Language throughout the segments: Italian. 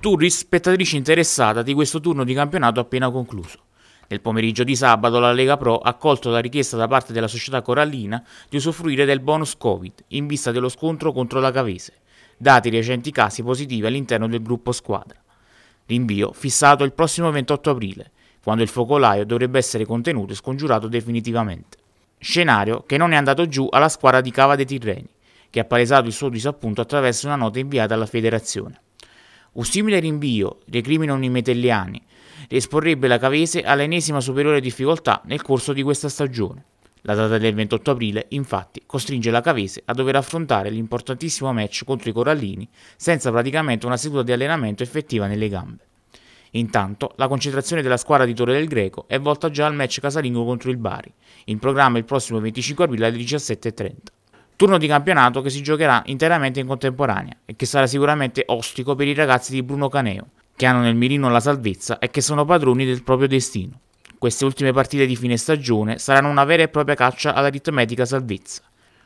Turris, spettatrice interessata di questo turno di campionato appena concluso. Nel pomeriggio di sabato la Lega Pro ha accolto la richiesta da parte della società corallina di usufruire del bonus Covid in vista dello scontro contro la Cavese, dati i recenti casi positivi all'interno del gruppo squadra. Rinvio fissato il prossimo 28 aprile, quando il focolaio dovrebbe essere contenuto e scongiurato definitivamente. Scenario che non è andato giù alla squadra di Cava dei Tirreni, che ha palesato il suo disappunto attraverso una nota inviata alla federazione. Un simile rinvio, recriminano i metelliani, esporrebbe la Cavese all'ennesima superiore difficoltà nel corso di questa stagione. La data del 28 aprile, infatti, costringe la Cavese a dover affrontare l'importantissimo match contro i Corallini senza praticamente una seduta di allenamento effettiva nelle gambe. Intanto, la concentrazione della squadra di Torre del Greco è volta già al match casalingo contro il Bari, in programma il prossimo 25 aprile alle 17.30 turno di campionato che si giocherà interamente in contemporanea e che sarà sicuramente ostico per i ragazzi di Bruno Caneo, che hanno nel mirino la salvezza e che sono padroni del proprio destino. Queste ultime partite di fine stagione saranno una vera e propria caccia all'aritmetica salvezza.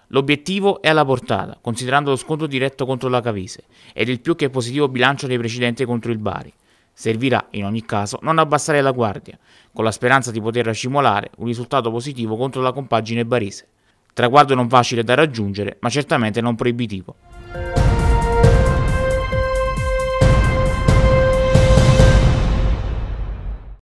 L'obiettivo è alla portata, considerando lo scontro diretto contro la Cavese ed il più che positivo bilancio dei precedenti contro il Bari. Servirà, in ogni caso, non abbassare la guardia, con la speranza di poter racimolare un risultato positivo contro la compagine barese. Traguardo non facile da raggiungere, ma certamente non proibitivo.